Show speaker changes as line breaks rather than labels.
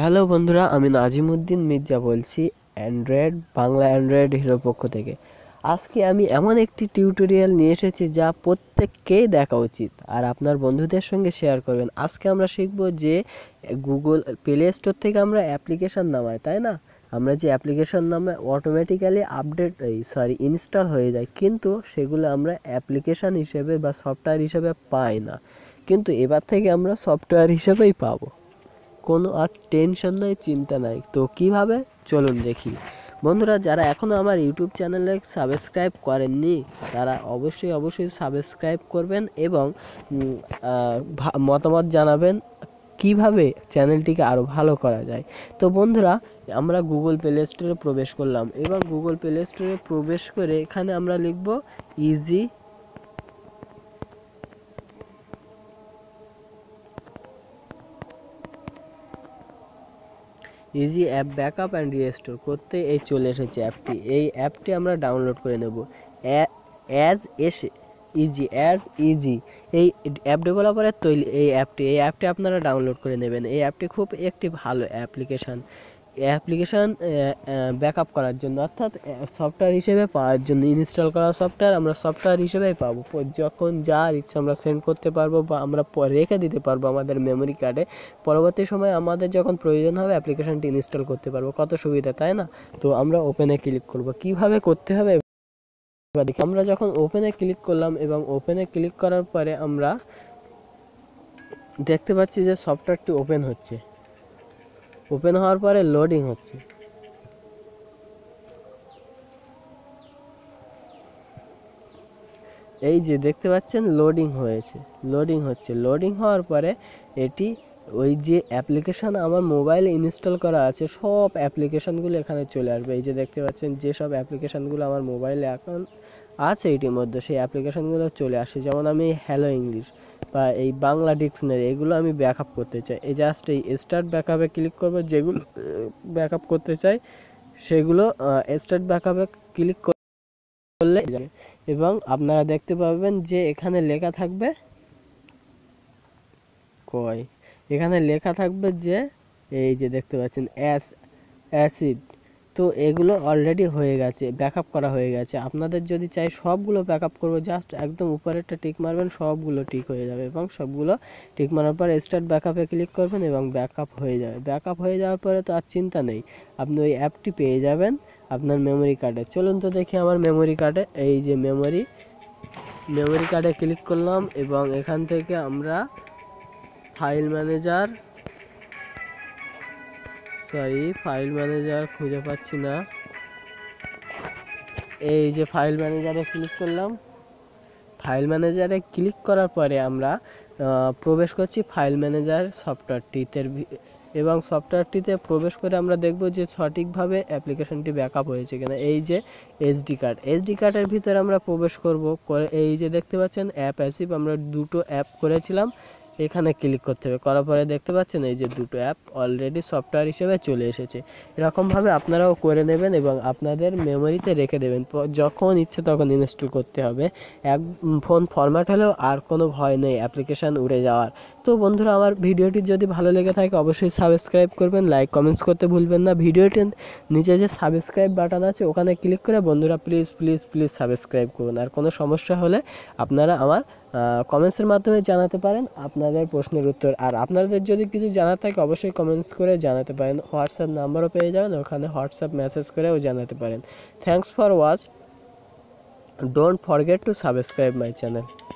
hello বন্ধুরা আমি নাজিমুদ্দিন মির্জা বলছি অ্যান্ড্রয়েড বাংলা অ্যান্ড্রয়েড হিরোর পক্ষ থেকে আজকে আমি এমন একটি টিউটোরিয়াল নিয়ে এসেছি যা প্রত্যেককেই দেখা উচিত আর আপনার বন্ধুদের সঙ্গে শেয়ার করবেন আজকে আমরা শিখব যে গুগল প্লে স্টোর থেকে আমরা অ্যাপ্লিকেশন নামাই তাই না আমরা যে অ্যাপ্লিকেশন নামে অটোমেটিক্যালি আপডেট এই সরি ইনস্টল হয়ে যায় কিন্তু সেগুলো আমরা অ্যাপ্লিকেশান হিসেবে বা সফটওয়্যার হিসেবে পাই না কিন্তু এবার থেকে আমরা সফটওয়্যার হিসেবেই পাবো কোনো আর টেনশন নাই চিন্তা নাই তো কিভাবে চলুন দেখি বন্ধুরা যারা এখনও আমার ইউটিউব চ্যানেলে সাবস্ক্রাইব করেননি তারা অবশ্যই অবশ্যই সাবস্ক্রাইব করবেন এবং মতামত জানাবেন কিভাবে চ্যানেলটিকে আরও ভালো করা যায় তো বন্ধুরা আমরা গুগল প্লে স্টোরে প্রবেশ করলাম এবং গুগল প্লে স্টোরে প্রবেশ করে এখানে আমরা লিখব easy easy app backup and restore করতে এই চলে এসেছে অ্যাপটি এই অ্যাপটি আমরা ডাউনলোড করে নেব অ্যাজ এসে ইজি অ্যাজ ইজি এই অ্যাপ ডেভেলপারের তৈরি এই অ্যাপটি এই অ্যাপটি আপনারা ডাউনলোড করে নেবেন এই অ্যাপটি খুব একটি ভালো অ্যাপ্লিকেশান অ্যাপ্লিকেশান ব্যাক আপ করার জন্য অর্থাৎ সফটওয়্যার হিসেবে পাওয়ার জন্য ইনস্টল করা সফটওয়্যার আমরা সফটওয়্যার হিসেবেই পাবো যখন যার ইচ্ছা আমরা সেন্ড করতে পারবো বা আমরা রেখে দিতে পারবো আমাদের মেমোরি কার্ডে পরবর্তী সময় আমাদের যখন প্রয়োজন হবে অ্যাপ্লিকেশানটি ইনস্টল করতে পারবো কত সুবিধা তাই না তো আমরা ওপেনে ক্লিক করবো কিভাবে করতে হবে আমরা যখন ওপেনে ক্লিক করলাম এবং ওপেনে ক্লিক করার পরে আমরা দেখতে পাচ্ছি যে সফটওয়্যারটি ওপেন হচ্ছে ওপেন হওয়ার পরে লোডিং হচ্ছে এই যে দেখতে পাচ্ছেন লোডিং হয়েছে লোডিং হচ্ছে লোডিং হওয়ার পরে এটি ওই যে অ্যাপ্লিকেশান আমার মোবাইলে ইনস্টল করা আছে সব অ্যাপ্লিকেশানগুলো এখানে চলে আসবে এই যে দেখতে পাচ্ছেন যেসব অ্যাপ্লিকেশানগুলো আমার মোবাইলে এখন আছে ইতিমধ্যে সেই অ্যাপ্লিকেশানগুলো চলে আসে যেমন আমি হ্যালো ইংলিশ বা এই বাংলা ডিকশনারি এগুলো আমি ব্যাক আপ করতে চাই এই জাস্ট এই স্টার্ট ব্যাক আপে ক্লিক করবো যেগুলো ব্যাক আপ করতে চাই সেগুলো স্টার্ট ব্যাক আপে ক্লিক করলে এবং আপনারা দেখতে পাবেন যে এখানে লেখা থাকবে কয় এখানে লেখা থাকবে যে এই যে দেখতে পাচ্ছেন অ্যাস অ্যাসিড তো এগুলো অলরেডি হয়ে গেছে ব্যাকআপ করা হয়ে গেছে আপনাদের যদি চাই সবগুলো ব্যাকআপ করবো জাস্ট একদম উপরেরটা টিক মারবেন সবগুলো ঠিক হয়ে যাবে এবং সবগুলো টিক মারার পর স্টার্ট ব্যাক আপে ক্লিক করবেন এবং ব্যাকআপ হয়ে যাবে ব্যাকআপ হয়ে যাওয়ার পরে তো আর চিন্তা নেই আপনি ওই অ্যাপটি পেয়ে যাবেন আপনার মেমোরি কার্ডে চলুন তো দেখি আমার মেমোরি কার্ডে এই যে মেমোরি মেমোরি কার্ডে ক্লিক করলাম এবং এখান থেকে আমরা file manager sorry file manager খুঁজে পাচ্ছি না এই যে ফাইল ম্যানেজারে ক্লিক করলাম ফাইল ম্যানেজারে ক্লিক করার পরে আমরা প্রবেশ করছি ফাইল ম্যানেজার সফটওয়্যারটিতে এবং সফটওয়্যারটিতে প্রবেশ করে আমরা দেখব যে সঠিকভাবে অ্যাপ্লিকেশনটি ব্যাকআপ হয়েছে কিনা এই যে এইচডি কার্ড এইচডি কার্ডের ভিতরে আমরা প্রবেশ করব করে এই যে দেখতে পাচ্ছেন অ্যাপ অ্যাসিপ আমরা দুটো অ্যাপ করেছিলাম এখানে ক্লিক করতে হবে করার পরে দেখতে পাচ্ছেন এই যে দুটো অ্যাপ অলরেডি সফটওয়্যার হিসেবে চলে এসেছে এরকমভাবে আপনারাও করে নেবেন এবং আপনাদের মেমোরিতে রেখে দেবেন যখন ইচ্ছে তখন ইনস্টল করতে হবে এক ফোন ফরম্যাট হলেও আর কোনো ভয় নেই অ্যাপ্লিকেশান উড়ে যাওয়ার তো বন্ধুরা আমার ভিডিওটি যদি ভালো লেগে থাকে অবশ্যই সাবস্ক্রাইব করবেন লাইক কমেন্টস করতে ভুলবেন না ভিডিওটি নিচে যে সাবস্ক্রাইব বাটন আছে ওখানে ক্লিক করে বন্ধুরা প্লিজ প্লিজ প্লিজ সাবস্ক্রাইব করুন আর কোনো সমস্যা হলে আপনারা আমার কমেন্টসের মাধ্যমে জানাতে পারেন আপনাদের প্রশ্নের উত্তর আর আপনাদের যদি কিছু জানার থাকে অবশ্যই কমেন্টস করে জানাতে পারেন হোয়াটসঅ্যাপ নাম্বারও পেয়ে যাবেন ওখানে হোয়াটসঅ্যাপ মেসেজ করেও জানাতে পারেন thanks for watch don't forget to subscribe my channel